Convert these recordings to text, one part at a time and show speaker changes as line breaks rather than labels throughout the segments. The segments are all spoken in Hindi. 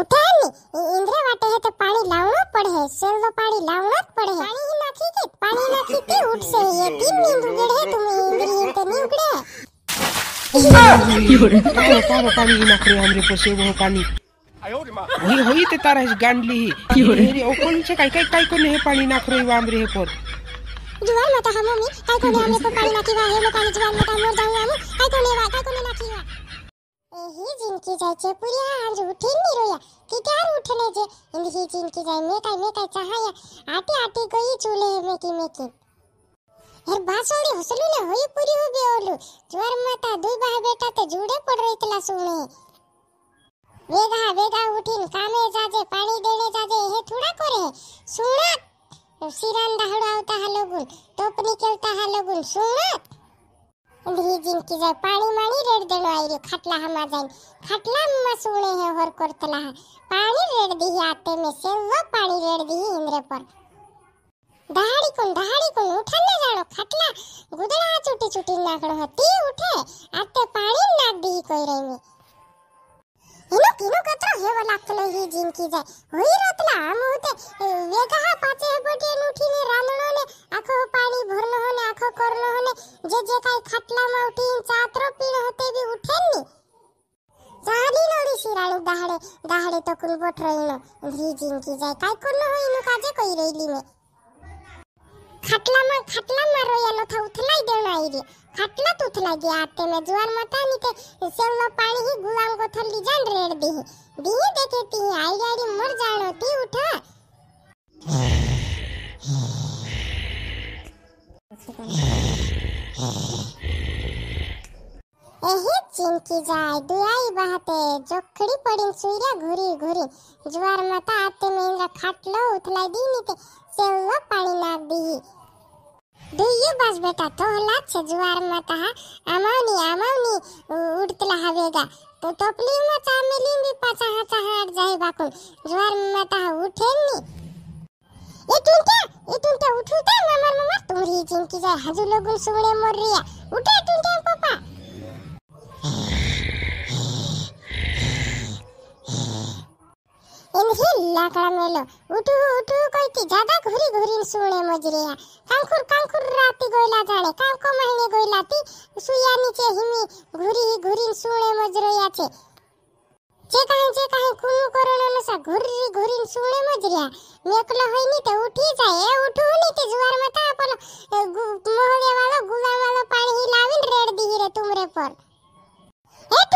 ઉઠાની ઇન્દ્રા વાટે હે તો પાણી લાવવું પડે સેલ પાણી લાવવું જ પડે પાણી નાખી કે પાણી નાખી તે ઉઠશે એ ટીમ ની ઉગડે હે તું ઇન્દ્રી તે ની ઉગડે તારે પાણી નાખરે આમરે પોસે બહુ પાણી હોઈ હોઈ તે તારા હિસ ગાંડલી હી ઓકોન છે કાઈ કાઈ કાઈ કોને હે પાણી નાખરે આમરે હે પર જુવાન માતા હમો મી કાઈ કોને આમરે પર પાણી નાખીવા હે મે કાઈ જુવાન માતા મોર જાઉં આમ કાઈ કોને વા કાઈ કોને નાખીવા ही जिंकी जायचे पुऱ्या आज उठीन निरोया कित्यार उठण्याचे इंद ही जिंकी जाय मे काय मे काय चहाया आटी आटी गई चुले मेकी मेकी हे बासोड़ी हसलू ने होई पुरी हो बे ओलू ज्वर माता दुई बाह बेटा ते जुड़े पड़ रही तला सुने वेगा वेगा उठीन कामे जाजे पानी देने जाजे हे थोड़ा करे सुनत सिरान दाहड़ो आवता हा लोगुन टोपनी खेलता हा लोगुन सुनत ढीजिन की जाय पाणी माणी रेड देणो आयरी खाटला हमा जाईन खाटला हम्मा सुणे हे होर कोरतला हा पाणी रेड दी आते में से वो पाणी रेड दी इंद्रे पर दहाड़ी कुन दहाड़ी कुन उठने जाणो खाटला गुदड़ा चुटी चुटी नाकड़ो हती उठे आते पाणी नाक दी कोई रही में ಆಕಿನೂ ಕತ್ರ ಹೇವಲಾಗ್ತಲ ಈ ಜಿಂಕಿದೆ ಹುಯಿರತ್ಲ ಮೂತೆ ವೇಗಹ ಪಾಚೆ ಹೆಬಟಿ ನುಠಿನಿ ರಾಂದಣೋನೆ ಆಖೋ ಪಾಣಿ ಭರ್ನ ಹೋನೆ ಆಖೋ ಕೊರ್ನ ಹೋನೆ ಜೆ ಜೆ ಕೈ ಖಟ್ಲಾ ಮಾ ಉಠಿನ್ ಚಾತ್ರ ಪೀಣ ಹೋತೆ ಬಿ ಉಠೆನ್ನಿ ಚಾಲಿ ನೋಡಿ ಶಿರಾಣಿ ದಹಡೆ ದಹಡೆ ತಕುನ್ ಬೊಟ್ರೈಣ ಧೀ ಜಿಂಕಿ ಜಾಯ್ ಕೈ ಕೊರ್ನ ಹೋಯಿನು ಕಾಜೆ ખાટલામાં ખાટલામાં રોયેલો થા ઉથલાઈ દેવનો આઈ રહ્યો ખાટલા તો ઉથલાઈ ગયા આતે મે જુવાર મતા ની તે સેવલો પાણી હી ગુલામ કો થલ્લી જાન રેડ દી દી દેખે તી આઈ ગાડી મર જાણો તી ઉઠા એહી ચિંકી જાય દુઆઈ બહાતે જોખડી પડીન સુઈરા ઘુરી ઘુરી જુવાર મતા આતે મેંગા ખાટલો ઉથલાઈ દીની તે સેવલો પાણી નાખ દી दुइये बास बेटा तो तोहलात से जुआर मत मतहा अमावनी अमावनी उड़तला हवेगा तो टोपली तो मचा मिली भी पाचा हाचा हाट जाए बाकुल जुआर मत मतहा उठेनी ए टूंटा ए टूंटा उठूता ममर ममर तुम्हारी जिनकी जाए हजू लोगन सुने मोर रिया उठे લાકડા મેલો ઉઠુ ઉઠુ કઈતી જાદા ઘુરી ઘુરીને સુણે મજરિયા કાંકુર કાંકુર રાતી ગોયલા જાણે કાંકો મહિને ગોયલા તી સુયા નીચે હિમી ઘુરી ઘુરીને સુણે મજરયા છે જે કાંઈ જે કાંઈ કુનું કરોનો નસા ઘુરી ઘુરીને સુણે મજરિયા મેકલો હોય ની તો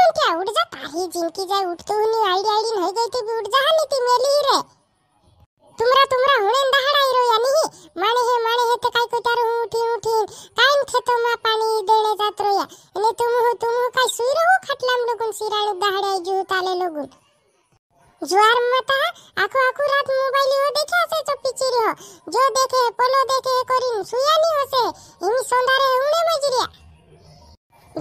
मग क्या उठ जा तारी जिंदगी जाय उठ तू नी आईडी आईडी नाही गई ती उठ जा नी ती मेली ही रे तुमरा तुमरा हुणेन दहाडा हिरो यानी ही माने हे माने हे ते काय कोतार हूं उठी उठी कायम खेतो मा पाणी देणे जात रोया आणि तुम हो तुम हो काय सुई रहो खटलाम लोगन सिराळू दहाडा जीव ताले लोगन जुआर मता आखो आखो रात मोबाइल हो देखे से तो पिचिरी हो जो देखे पोलो देखे करिन सुया नी होसे इनी सोंदारे उणे मजरिया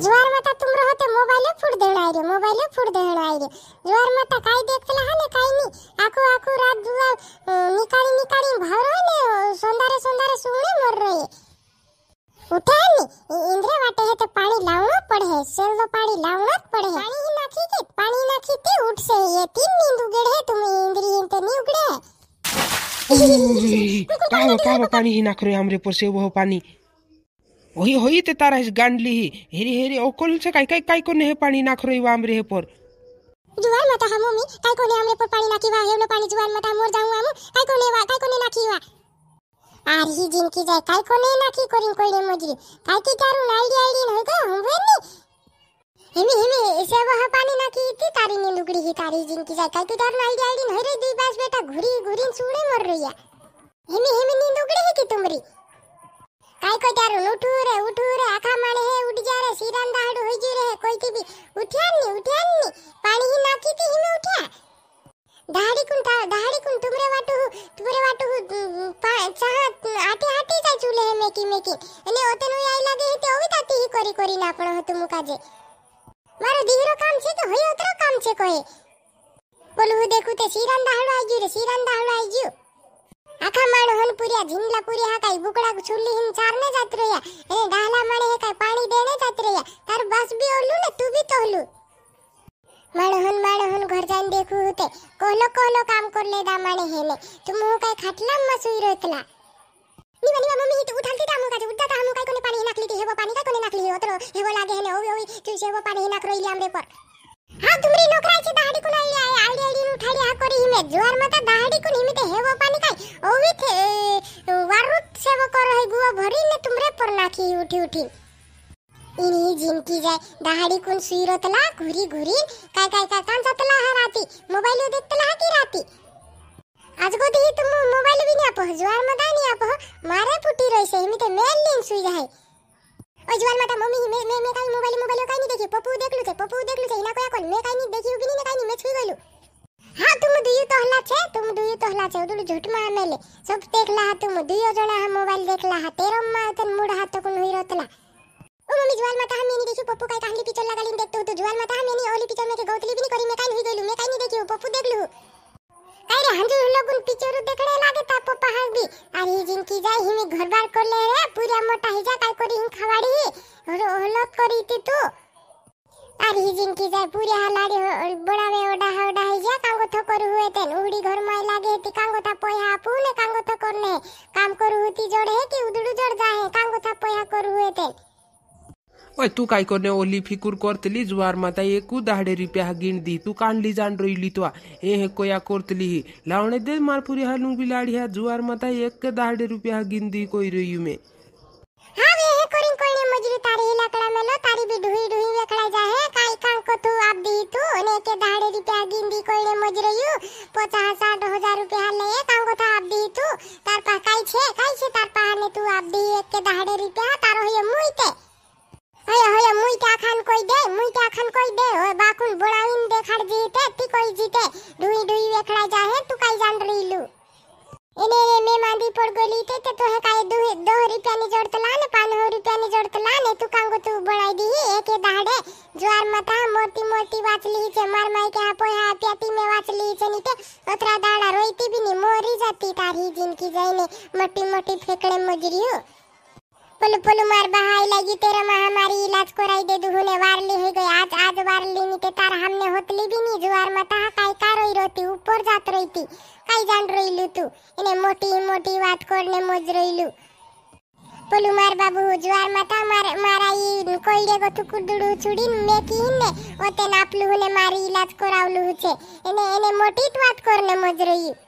जुआर माता तुम रहो तो मोबाइल फुट देण आई रे मोबाइल फुट देण आई रे जुआर माता काय देखला हने काय नी आखो आखो रात जुआ अं, निकाली निकाली भरो ने सुंदर सुंदर सुणे मर रहे उठे नी इंद्र वाटे है तो पानी लावणो पड़े है सेल दो पानी लावणो पड़े है पानी ही नाखी के पानी नाखी के उठ से ये तीन नींद उगड़े तुम इंद्री इंते नी उगड़े कारो कारो पानी ही नाख रे हमरे पर से वो पानी होई होई ते तारा हिस गांडली ही हेरी हेरी ओकोल से काई काई काई को हे पानी नाख रोई वाम रे पर जुवान मता हमो मी को ने हमरे पर पानी नाकी वा हेवनो पानी जुवान मता मोर जाऊ हमो को ने वा काई को ने नाकी वा आर ही की जाय काई को ने नाकी करिन कोइने मजरी काई की तारू नालडी आईडी नहीं का हम नी हेमी हेमी से वह पानी ना की इती तारी ने लुगड़ी ही तारी जिन की जाय काय की तारू नालडी आईडी नहीं रे दी बस बेटा घुरी घुरी सूड़े मर रही है हेमी हेमी नी लुगड़ी ही की तुमरी કાઈ કોટારું ઉઠું રે ઉઠું રે આખા માણે હે ઉઠ જા રે સીરાન દાડુ હોઈ જ્યું રે કોઈથી બી ઉઠ્યા ની ઉઠ્યા ની પાણી હી નાખી તી હિમે ઉઠ્યા દાડી કુન તા દાડી કુન તુમરે વાટુ તુમરે વાટુ ચાહ આટે આટે જા ચૂલે હે મેકી મેકી અને ઓતનું આઈ લાગે હે તે ઓવી તાતી હી કરી કરી ના પણ હતું મુકાજે મારો દીકરો કામ છે કે હોય ઓતરો કામ છે કોઈ બોલું દેખું તે સીરાન દાડુ આઈ ગયું રે સીરાન દાડુ આઈ ગયું लाखा माण होन पुऱ्या झिंगला पुरी हा काही बुकडा चुरली हिन चारने जात रह्या ए डाला माणे हे काय पाणी देणे जात रह्या तार बस भी ओलू ना तू भी तोलू माणहून माणहून घर जाऊन देखू होते कोलो कोलो काम करले दामाणे हेने तुम हो काय खाटला मसुई रोतला निवा निवा मम्मी ही उठालती दामू काजे उठता दामू काय कोणी पाणी नाकली ती हेवो पाणी काय कोणी नाकली ओतरो हेवो लागे हेने ओवी ओवी तू हेवो पाणी नाक रोईली आमरे पर हा तुमरी नोकराची दाढी कोणाली आहे आईडी आईडी उठाली हा करी हिमे जोर मता दाढी कोणी ભરી ને તુમરે પર નાખી ઉઠી ઉઠી इनी जिनकी जाय दहाडी कोण सुईरतला घुरी घुरी काय काय काय काम जातला हा राती मोबाईल देखतला हा की राती आजगोदी ही तुम मोबाईल भी नहीं आप जुआर मदा नहीं आप मारे फुटी रही से मी ते मेल लिंक सुई जाय ओ जुआर मदा मम्मी ही मैं मैं काय मोबाईल मोबाईल काय नहीं देखी पप्पू देखलू छे पप्पू देखलू छे इना कोया कोण मैं काय नहीं देखी उगी नहीं काय नहीं मैं छुई गलू ಹಾ ತುಮ ದುಯು ತೋಹಲಾ ಛೆ ತುಮ ದುಯು देखला हा ಉದುಳು ಝುಟ್ ಮಾ ಮೇಲೆ ಸೊಪ್ ದೇಖ್ಲಾ ಹಾ ತುಮ ದುಯು ಜೋಳ ಹಾ ಮೊಬೈಲ್ ದೇಖ್ಲಾ ಹಾ ತೇರ ಅಮ್ಮ ತನ್ ಮೂಡ ಹಾ ತಕೊಂಡು ಹಿರೋತಲ ಓ ಮಮ್ಮಿ ಜುವಾಲ್ ಮತಾ ಹಮೇನಿ ದೇಖಿ ಪಪ್ಪು ಕೈ ಕಾಂಗ್ಲಿ ಪಿಚರ್ ಲಗಾಲಿನ್ ದೇಖ್ತು ತು ಜುವಾಲ್ ಮತಾ ಹಮೇನಿ ಓಲಿ ಪಿಚರ್ ಮೇಕೆ ಗೌತಲಿ ಬಿನಿ ಕರಿ ಮೇ ಕೈ ನುಯಿ ಗೈಲು ಮೇ ಕೈ ನಿ ದೇಖಿ ಪಪ್ಪು ದೇಖ್ಲು ಕೈ ರೆ ಹಂಜು ಲಗುನ್ पिक्चर देखड़े लागे ता पप्पा हा भी जाय এই জিনকি যাই হিমি ঘর বার করলে রে পুরা মোটা হয়ে যা কাই खवाड़ी হিম খাবাড়ি करी ती तू আর হিজিং কি যায় পুরি হালাড়ি বড়াবে ওডা হাওডা হিজা কাঙ্গ থকর হুয়ে তেন উড়ি ঘর মাই লাগে তি কাঙ্গ তা পয়া পুনে কাঙ্গ থকর নে কাম করু হুতি জড় হে কি উদড়ু জড় যায় কাঙ্গ তা পয়া করু হুয়ে তেন ओय तू काय करणे ओली फिकूर करतली जुवार माता एकू दाहडे रुपया गिण दी तू कांडली जाण रोईली तो ए हे कोया करतली ही लावणे दे मारपुरी हालू बिलाडी ह्या जुवार माता एक दाहडे रुपया गिण दी कोई रोयू में हाँ, गुजरी तारी लकड़ा में लो तारी भी ढुई ढुई लकड़ा जा है काई काम को तू आप दी तू ने के दाड़े रुपया दी कोई ने मज रही पचास साठ हजार रुपया ले काम को था आप दी तू तार पा काई छे काई छे तार पा ने तू आप दी एक के दी रुपया तारो ये मुईते হয়ে হয়ে মুইটা খান কই দে মুইটা খান কই দে ও বাকুল বোড়াইন দেখার জিতে তি কই জিতে ডুই ডুই বেখড়া যাহে তু কাই জান রইলু पड़ गली ते ते तो है काय दो दो रुपया ने जोड़तला तो लाने पान हो रुपया ने जोड़तला तो लाने तू कांगो तू बनाई दी एक दाहड़े ज्वार मता मोटी मोटी ली छे मार माई के हापो हा प्याती में बात ली छे नीते ओतरा दाड़ा रोईती भी नी मोरी जाती तारी जिनकी जाई ने मोटी मोटी फेकड़े मजरी પોલું પોલું માર બહાઈ લાગી તેરે માં હમારી ઈલાજ કરાઈ દે દુહુ ને વારલી હે ગઈ આજ આજ વારલી ની તે તાર હમને હોતલી બી ની જુવાર માં તા કાઈ કારોઈ રોતી ઉપર જાત રહીતી કાઈ જાણ રહીલું તું એને મોટી મોટી વાત કરને મોજ રહીલું પોલું માર બાબુ જુવાર માં તા માર મારા ઈ કોઈડે ગોથું કુડડું છોડીન મેકી ને ઓતે નાપલું ને મારી ઈલાજ કરાવલું છે એને એને મોટી વાત કરને મોજ રહીયું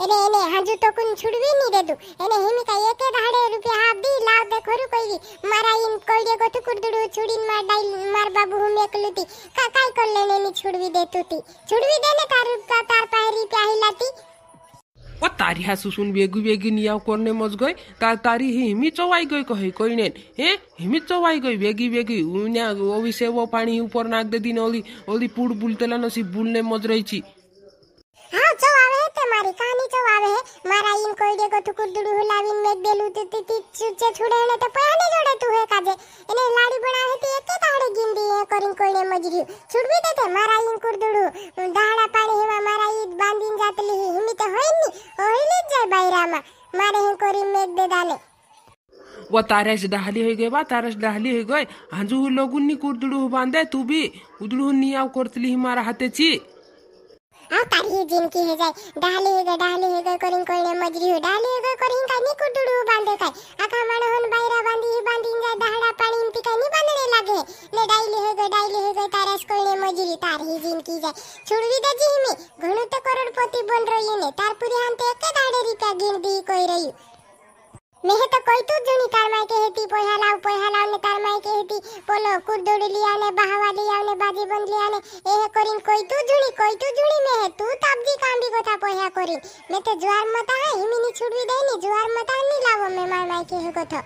એને એને હાજુ તો કુન છુડવી ની દેતું એને હિમિકા એકે દાડે રૂપિયા હા દી લાવ દે ખરું કોઈ મારા ઇન કોઈડે ગોઠુ કુડડુડુ છુડીન માર ડાઈ માર બાબુ હું મેકલુતી કા કાઈ કર લેને ની છુડવી દેતું તી છુડવી દેને તાર કા તાર પાયરી પ્યાહી લાતી ও তারি হা সুসুন বেগু বেগি নিয়াও করনে মজ গই তা তারি হি হিমি চওয়াই গই কহে কইনেন হে হিমি চওয়াই গই বেগি বেগি উনা ওবিসে ও পানি উপর নাক দে দিন ওলি ওলি পুড় বুলতেলা নসি বুলনে মজ রইছি हमारी कहानी तो आवे है मारा इन कोई को टुकुर दुडू हुलाविन में बेलू ते ती चुचे छुड़े ने तो पयाने जोड़े तू है काजे इने लाड़ी बड़ा है ती एके ताड़े गिंदी है करिन कोई ने मजरी छुड़बी देते मारा इन कुरदुडू दाड़ा पाणी हेवा मारा ई बांधीन जातली ही हिमी तो होइनी होइली जाय बायरामा मारे हे करिन में दे डाले वो तारस डहली हो गई बा तारस डहली हो गई हंजू लोगुन नी कुरदुडू बांधे तू भी उदड़ू नियाव करतली हमारा हाथे ची हाँ तारी जिन की है जाए डाले हेगा डाले हेगा करिन कोई मजरी हो डाले हेगा करिन का नहीं कुटुड़ू बांधे का आका मन होन बायरा बांधी बांधी जा दहड़ा पानी इनकी का नहीं बांधने लगे ले डाले हेगा डाले हेगा तारस कोई मजरी तार ही जिन की जाए छोड़वी दा जी में घणो तो करोड़पति बन रही है ने तार पूरी हम तो एक दाड़े रिपा गिन दी कोई रही મેં તો કહીતું જ નહીં તાર માય કે હતી પોહા લાવ પોહા લાવ ને તાર માય કે હતી પોલો કુરદોડી લિયા ને બહાવા લિયા ને બાજી બંધ લિયા ને એ કરીન કહીતું જ નહીં કહીતું જ નહીં મેં તું તાબજી કાંબી કોથા પોહા કરી મેં તો જ્વાર મતા હા હિમીની છોડવી દઈ ને જ્વાર મતા નહીં લાવો મેં માર માય કે હે કોથા